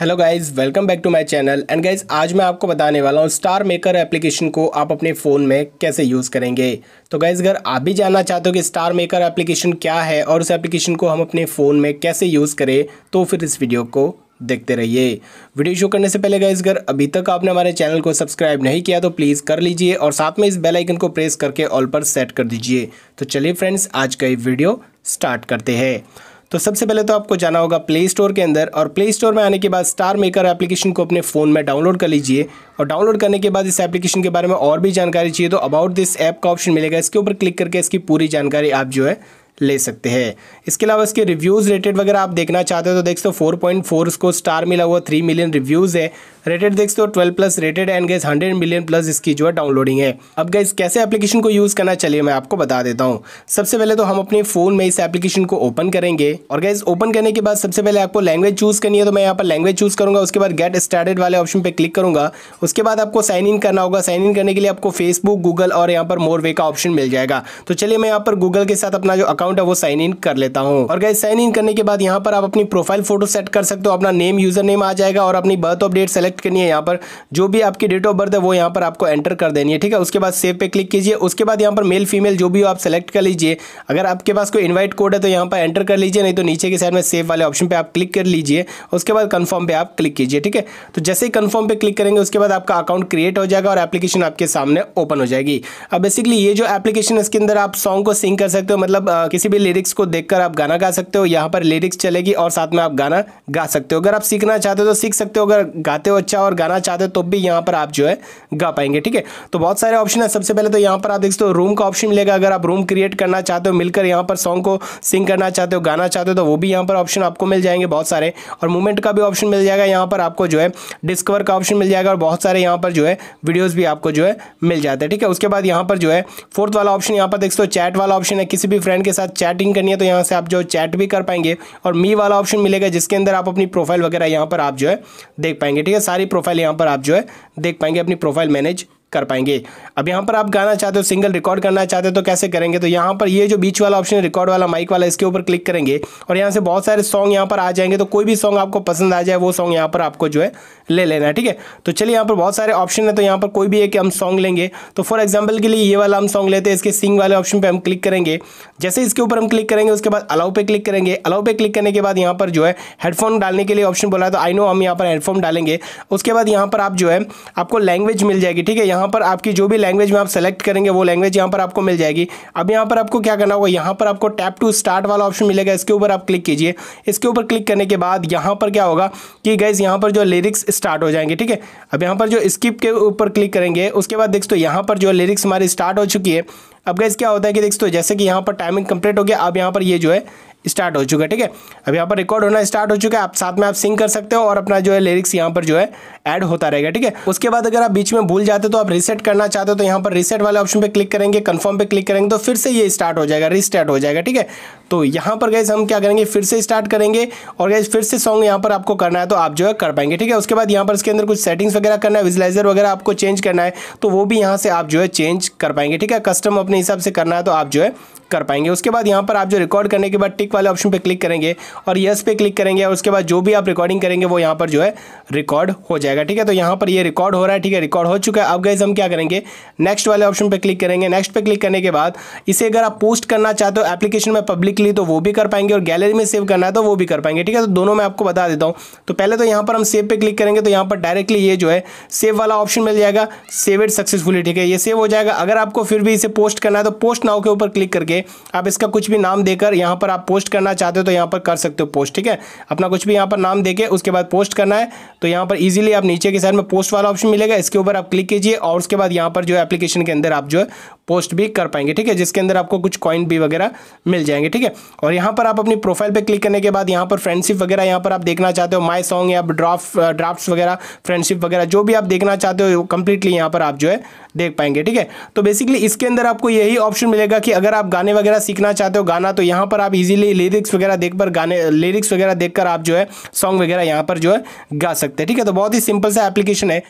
hello guys welcome back to my channel and guys आज मैं आपको बताने वाला हूँ स्टार मेकर एप्लीकेशन को आप अपने फ़ोन में कैसे यूज़ करेंगे तो गाइस अगर आप भी जानना चाहते हो कि स्टार मेकर एप्लीकेशन क्या है और उस एप्लीकेशन को हम अपने फ़ोन में कैसे यूज़ करें तो फिर इस वीडियो को देखते रहिए वीडियो शो करने से पहले गाइज अगर अभी तक आपने हमारे चैनल को सब्सक्राइब नहीं किया तो प्लीज़ कर लीजिए और साथ में इस बेलाइकन को प्रेस करके ऑल पर सेट कर दीजिए तो चलिए फ्रेंड्स आज का ये वीडियो स्टार्ट करते हैं तो सबसे पहले तो आपको जाना होगा प्ले स्टोर के अंदर और प्ले स्टोर में आने के बाद स्टार मेकर एप्लीकेशन को अपने फ़ोन में डाउनलोड कर लीजिए और डाउनलोड करने के बाद इस एप्लीकेशन के बारे में और भी जानकारी चाहिए तो अबाउट दिस ऐप का ऑप्शन मिलेगा इसके ऊपर क्लिक करके इसकी पूरी जानकारी आप जो है ले सकते हैं इसके अलावा इसके रिव्यूज़ रेटेड वगैरह आप देखना चाहते हो तो देख सकते हो फोर पॉइंट फोर उसको स्टार मिला हुआ थ्री मिलियन रिव्यूज़ है रेटेड देख हो ट्वेल्व प्लस रेटेड एंड गैस हंड्रेड मिलियन प्लस इसकी जो है डाउनलोडिंग है अब गैस कैसे एप्लीकेशन को यूज़ करना चलिए मैं आपको बता देता हूँ सबसे पहले तो हम अपने फ़ोन में इस एप्लीकेशन को ओपन करेंगे और गैस ओपन करने के बाद सबसे पहले आपको लैंग्वेज चूज़ करनी है तो मैं यहाँ पर लैंग्वेज चूज़ करूँगा उसके बाद गेट स्टार्टेड वाले ऑप्शन पर क्लिक करूँगा उसके बाद आपको साइन इन करना होगा साइन इन करने के लिए आपको फेसबुक गूगल और यहाँ पर मोर वे का ऑप्शन मिल जाएगा तो चलिए मैं यहाँ पर गूगल के साथ अपना जो अकाउंट है वो साइन इन कर लेता हूँ और गैस साइन इन करने के बाद यहाँ पर आप अपनी प्रोफाइल फोटो सेट कर सकते हो अपना नेम यूजर नेम आ जाएगा और अपनी बर्थ अपडेट सेलेक्ट सेलेक्ट करनी है यहाँ पर जो भी आपकी डेट ऑफ बर्थ है वो यहाँ पर आपको एंटर कर देनी है ठीक है उसके बाद सेव पे क्लिक कीजिए उसके बाद यहाँ पर मेल फीमेल जो भी हो आप सेलेक्ट कर लीजिए अगर आपके पास कोई इन्वाइट कोड है तो यहाँ पर एंटर कर लीजिए नहीं तो नीचे के साइड में सेव वाले ऑप्शन पर आप क्लिक कर लीजिए उसके बाद कन्फर्म पर आप क्लिक कीजिए ठीक है तो जैसे ही कन्फर्म पर क्लिक करेंगे उसके बाद आपका अकाउंट क्रिएट हो जाएगा और एप्लीकेशन आपके सामने ओपन हो जाएगी अब बेसिकली ये जो एप्लीकेशन इसके अंदर आप सॉन्ग को सिंग कर सकते हो मतलब किसी भी लिरिक्स को देखकर आप गाना गा सकते हो यहाँ पर लिरिक्स चलेगी और साथ में आप गाना गा सकते हो अगर आप सीखना चाहते हो तो सीख सकते हो अगर गाते हो बच्चा और गाना चाहते हो तो भी यहाँ पर आप जो है गा पाएंगे ठीक है तो बहुत सारे ऑप्शन है सबसे पहले तो यहाँ पर आप देख सकते हो रूम का ऑप्शन मिलेगा अगर आप रूम क्रिएट करना चाहते हो मिलकर यहाँ पर सॉन्ग को सिंग करना चाहते हो गाना चाहते हो तो वो भी यहाँ पर ऑप्शन आपको मिल जाएंगे बहुत सारे और मूवमेंट का भी ऑप्शन मिल जाएगा यहाँ पर आपको जो है डिस्कवर का ऑप्शन मिल जाएगा और बहुत सारे यहाँ पर जो है वीडियोज़ भी आपको जो है मिल जाते हैं ठीक है उसके बाद यहाँ पर जो है फोर्थ वाला ऑप्शन यहाँ पर देख सकते हो चैट वाला ऑप्शन है किसी भी फ्रेंड के साथ चैटिंग करनी है तो यहाँ से आप जो चैट भी कर पाएंगे और मी वाला ऑप्शन मिलेगा जिसके अंदर आप अपनी प्रोफाइल वगैरह यहाँ पर आप जो है देख पाएंगे ठीक है सारी प्रोफाइल यहाँ पर आप जो है देख पाएंगे अपनी प्रोफाइल मैनेज कर पाएंगे अब यहाँ पर आप गाना चाहते हो सिंगल रिकॉर्ड करना चाहते हो तो कैसे करेंगे तो यहाँ पर ये जो बीच वाला ऑप्शन है रिकॉर्ड वाला माइक वाला इसके ऊपर क्लिक करेंगे और यहाँ से बहुत सारे सॉन्ग यहाँ पर आ जाएंगे तो कोई भी सॉन्ग आपको पसंद आ जाए वो सॉन्ग यहाँ पर आपको जो है ले लेना है ठीक है तो चलिए यहाँ पर बहुत सारे ऑप्शन है तो यहाँ पर कोई भी एक हम सॉन्ग लेंगे तो फॉर एग्जाम्पल के लिए ये वाला हम सॉन्ग लेते हैं इसके सिंग वाले ऑप्शन पर हम क्लिक करेंगे जैसे इसके ऊपर हम क्लिक करेंगे उसके बाद अलाउ पे क्लिक करेंगे अलाउ पे क्लिक करने के बाद यहाँ पर जो है हेडफोन डालने के लिए ऑप्शन बोला तो आई नो हम यहाँ पर हेडफोन डालेंगे उसके बाद यहाँ पर आप जो है आपको लैंग्वेज मिल जाएगी ठीक है यहाँ पर आपकी जो भी लैंग्वेज में आप सेलेक्ट करेंगे वो लैंग्वेज यहाँ पर आपको मिल जाएगी अब यहाँ पर आपको क्या करना होगा यहाँ पर आपको टैप टू स्टार्ट वाला ऑप्शन मिलेगा इसके ऊपर आप क्लिक कीजिए इसके ऊपर क्लिक करने के बाद यहाँ पर क्या होगा कि गैस यहाँ पर जो लिरिक्स स्टार्ट हो जाएंगे ठीक है अब यहाँ पर जो स्किप के ऊपर क्लिक करेंगे उसके बाद देख तो यहाँ पर जो लिरिक्स हमारी स्टार्ट हो चुकी है अब गैस क्या होता है कि देख तो जैसे कि यहाँ पर टाइमिंग कंप्लीट हो गया अब यहाँ पर ये जो है स्टार्ट हो चुका है ठीक है अब यहाँ पर रिकॉर्ड होना स्टार्ट हो चुका है आप साथ में आप सिंग कर सकते हो और अपना जो है लिरिक्स यहाँ पर जो है ऐड होता रहेगा ठीक है उसके बाद अगर आप बीच में भूल जाते तो आप रिसेट करना चाहते हो तो यहाँ पर रिसेट वाले ऑप्शन पर क्लिक करेंगे कन्फर्म पर क्लिक करेंगे तो फिर से ये स्टार्ट हो जाएगा रिस्टार्ट हो जाएगा ठीक है तो यहाँ पर गैस हम क्या करेंगे फिर से स्टार्ट करेंगे और गैस फिर से सॉन्ग यहाँ पर आपको करना है तो आप जो है कर पाएंगे ठीक है उसके बाद यहाँ पर इसके अंदर कुछ सेटिंग्स वगैरह करना है विजिलाइजर वगैरह आपको चेंज करना है तो वो भी यहाँ से आप जो है चेंज कर पाएंगे ठीक है कस्टम अपने हिसाब से करना है तो आप जो है कर पाएंगे उसके बाद यहाँ पर आप जो रिकॉर्ड करने के बाद टिक वाले ऑप्शन पर क्लिक करेंगे और यस पे क्लिक करेंगे और उसके बाद जो भी आप रिकॉर्डिंग करेंगे वो यहाँ पर जो है रिकॉर्ड हो जाएगा ठीक है तो यहाँ पर ये रिकॉर्ड हो रहा है ठीक है रिकॉर्ड हो चुका है अब गाइज हम क्या करेंगे नेक्स्ट वाले ऑप्शन पर क्लिक करेंगे नेक्स्ट पर क्लिक करने के बाद इसे अगर आप पोस्ट करना चाहते हो एप्लीकेशन में पब्लिकली तो वो भी कर पाएंगे और गैलरी में सेव करना है तो वो भी कर पाएंगे ठीक है तो दोनों में आपको बता देता हूँ तो पहले तो यहाँ पर हम सेव पर क्लिक करेंगे तो यहाँ पर डायरेक्टली ये जो है सेव वाला ऑप्शन मिल जाएगा सेव इट सक्सेसफुली ठीक है ये सेव हो जाएगा अगर आपको फिर भी इसे पोस्ट करना है तो पोस्ट नाव के ऊपर क्लिक करके आप इसका कुछ भी नाम देकर यहाँ पर आप पोस्ट करना चाहते हो तो यहाँ पर कर सकते हो पोस्ट ठीक है अपना कुछ भी यहाँ पर नाम देके उसके बाद पोस्ट करना है तो यहाँ पर ईजिली आप नीचे के साइड में पोस्ट वाला ऑप्शन मिलेगा इसके ऊपर आप क्लिक कीजिए और उसके बाद यहाँ पर जो है एप्लीकेशन के अंदर आप जो है पोस्ट भी कर पाएंगे ठीक है जिसके अंदर आपको कुछ कॉइन भी वगैरह मिल जाएंगे ठीक है और यहाँ पर आप अपनी प्रोफाइल पे क्लिक करने के बाद यहाँ पर फ्रेंडशिप वगैरह यहाँ पर आप देखना चाहते हो माई सॉन्ग या ड्राफ्ट ड्राफ्ट्स uh, वगैरह फ्रेंडशिप वगैरह जो भी आप देखना चाहते हो कंप्लीटली यहाँ पर आप जो है देख पाएंगे ठीक है तो बेसिकली इसके अंदर आपको यही ऑप्शन मिलेगा कि अगर आप गाने वगैरह सीखना चाहते हो गाना तो यहाँ पर आप इजीली लिरिक्स वगैरह देख पर गाने लिरिक्स वगैरह देखकर आप जो है सॉन्ग वगैरह यहाँ पर जो है गा सकते हैं ठीक है तो बहुत ही सिंपल सा एप्लीकेशन है